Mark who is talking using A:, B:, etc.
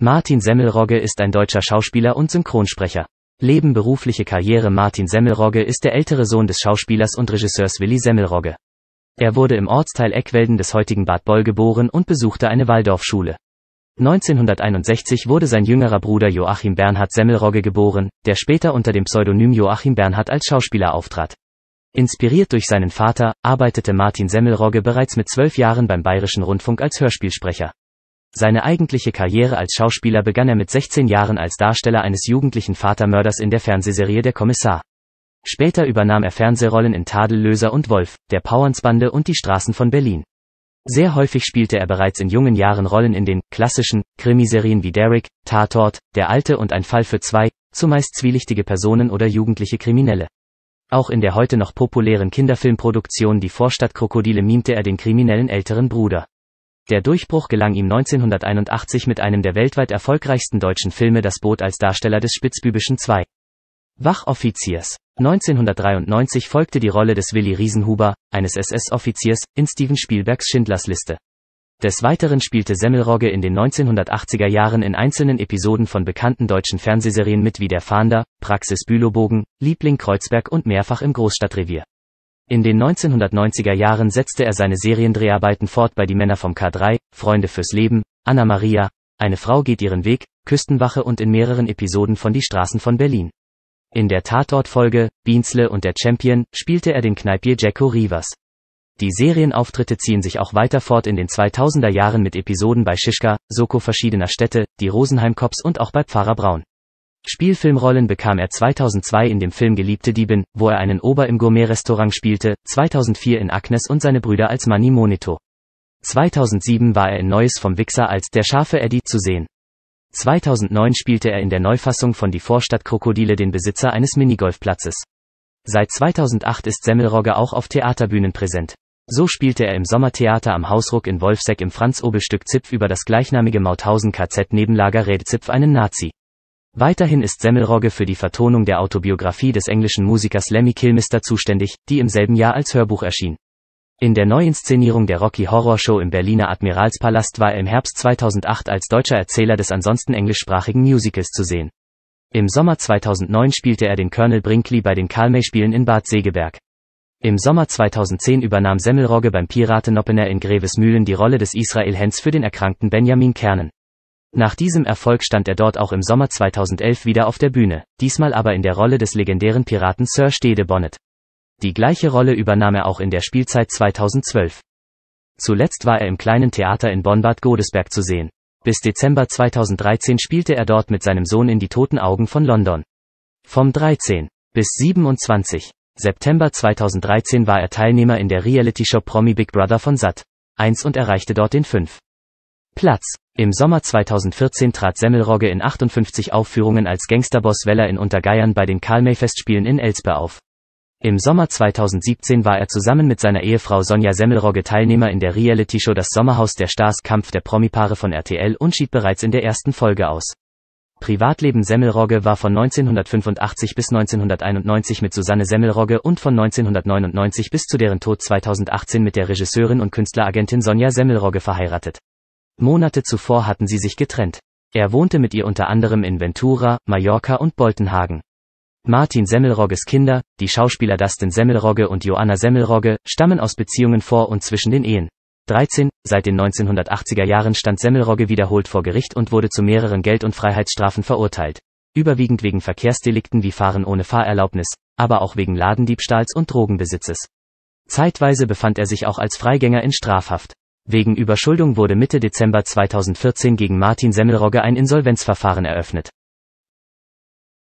A: Martin Semmelrogge ist ein deutscher Schauspieler und Synchronsprecher. Leben berufliche Karriere Martin Semmelrogge ist der ältere Sohn des Schauspielers und Regisseurs Willi Semmelrogge. Er wurde im Ortsteil Eckwelden des heutigen Bad Boll geboren und besuchte eine Waldorfschule. 1961 wurde sein jüngerer Bruder Joachim Bernhard Semmelrogge geboren, der später unter dem Pseudonym Joachim Bernhard als Schauspieler auftrat. Inspiriert durch seinen Vater, arbeitete Martin Semmelrogge bereits mit zwölf Jahren beim Bayerischen Rundfunk als Hörspielsprecher. Seine eigentliche Karriere als Schauspieler begann er mit 16 Jahren als Darsteller eines jugendlichen Vatermörders in der Fernsehserie Der Kommissar. Später übernahm er Fernsehrollen in Tadellöser und Wolf, der powers und die Straßen von Berlin. Sehr häufig spielte er bereits in jungen Jahren Rollen in den klassischen Krimiserien wie Derrick, Tatort, Der Alte und Ein Fall für zwei, zumeist zwielichtige Personen oder jugendliche Kriminelle. Auch in der heute noch populären Kinderfilmproduktion Die Vorstadtkrokodile mimte er den kriminellen älteren Bruder. Der Durchbruch gelang ihm 1981 mit einem der weltweit erfolgreichsten deutschen Filme Das Boot als Darsteller des spitzbübischen 2. Wachoffiziers. 1993 folgte die Rolle des Willi Riesenhuber, eines SS-Offiziers, in Steven Spielbergs Schindlers Liste. Des Weiteren spielte Semmelrogge in den 1980er Jahren in einzelnen Episoden von bekannten deutschen Fernsehserien mit wie Der Fahnder, Praxis Bülowbogen, Liebling Kreuzberg und mehrfach im Großstadtrevier. In den 1990er Jahren setzte er seine Seriendreharbeiten fort bei Die Männer vom K3, Freunde fürs Leben, Anna Maria, Eine Frau geht ihren Weg, Küstenwache und in mehreren Episoden von Die Straßen von Berlin. In der Tatortfolge, Bienzle und der Champion, spielte er den Kneipier Jacko Rivas. Die Serienauftritte ziehen sich auch weiter fort in den 2000er Jahren mit Episoden bei Schischka, Soko verschiedener Städte, die Rosenheim Cops und auch bei Pfarrer Braun. Spielfilmrollen bekam er 2002 in dem Film Geliebte Diebin, wo er einen Ober im Gourmet-Restaurant spielte, 2004 in Agnes und seine Brüder als Manny Monito. 2007 war er in Neues vom Wichser als Der scharfe Eddie zu sehen. 2009 spielte er in der Neufassung von Die Vorstadtkrokodile den Besitzer eines Minigolfplatzes. Seit 2008 ist Semmelrogge auch auf Theaterbühnen präsent. So spielte er im Sommertheater am Hausruck in Wolfseck im Franz-Obel-Stück Zipf über das gleichnamige Mauthausen-KZ-Nebenlager Redzipf einen Nazi. Weiterhin ist Semmelrogge für die Vertonung der Autobiografie des englischen Musikers Lemmy Kilmister zuständig, die im selben Jahr als Hörbuch erschien. In der Neuinszenierung der Rocky Horror Show im Berliner Admiralspalast war er im Herbst 2008 als deutscher Erzähler des ansonsten englischsprachigen Musicals zu sehen. Im Sommer 2009 spielte er den Colonel Brinkley bei den Karl-May-Spielen in Bad Segeberg. Im Sommer 2010 übernahm Semmelrogge beim Piratenoppener in Grevesmühlen die Rolle des Israel Hens für den erkrankten Benjamin Kernen. Nach diesem Erfolg stand er dort auch im Sommer 2011 wieder auf der Bühne, diesmal aber in der Rolle des legendären Piraten Sir Stede Bonnet. Die gleiche Rolle übernahm er auch in der Spielzeit 2012. Zuletzt war er im kleinen Theater in Bonn-Bad Godesberg zu sehen. Bis Dezember 2013 spielte er dort mit seinem Sohn in Die toten Augen von London. Vom 13 bis 27 September 2013 war er Teilnehmer in der Reality-Show Promi Big Brother von SAT 1 und erreichte dort den 5. Platz. Im Sommer 2014 trat Semmelrogge in 58 Aufführungen als Gangsterboss Weller in Untergeiern bei den Karl-May-Festspielen in Elsbe auf. Im Sommer 2017 war er zusammen mit seiner Ehefrau Sonja Semmelrogge Teilnehmer in der Reality-Show Das Sommerhaus der Stars Kampf der Promipaare von RTL und schied bereits in der ersten Folge aus. Privatleben Semmelrogge war von 1985 bis 1991 mit Susanne Semmelrogge und von 1999 bis zu deren Tod 2018 mit der Regisseurin und Künstleragentin Sonja Semmelrogge verheiratet. Monate zuvor hatten sie sich getrennt. Er wohnte mit ihr unter anderem in Ventura, Mallorca und Boltenhagen. Martin Semmelrogges Kinder, die Schauspieler Dustin Semmelrogge und Joanna Semmelrogge, stammen aus Beziehungen vor und zwischen den Ehen. 13. Seit den 1980er Jahren stand Semmelrogge wiederholt vor Gericht und wurde zu mehreren Geld- und Freiheitsstrafen verurteilt. Überwiegend wegen Verkehrsdelikten wie Fahren ohne Fahrerlaubnis, aber auch wegen Ladendiebstahls und Drogenbesitzes. Zeitweise befand er sich auch als Freigänger in Strafhaft. Wegen Überschuldung wurde Mitte Dezember 2014 gegen Martin Semmelrogge ein Insolvenzverfahren eröffnet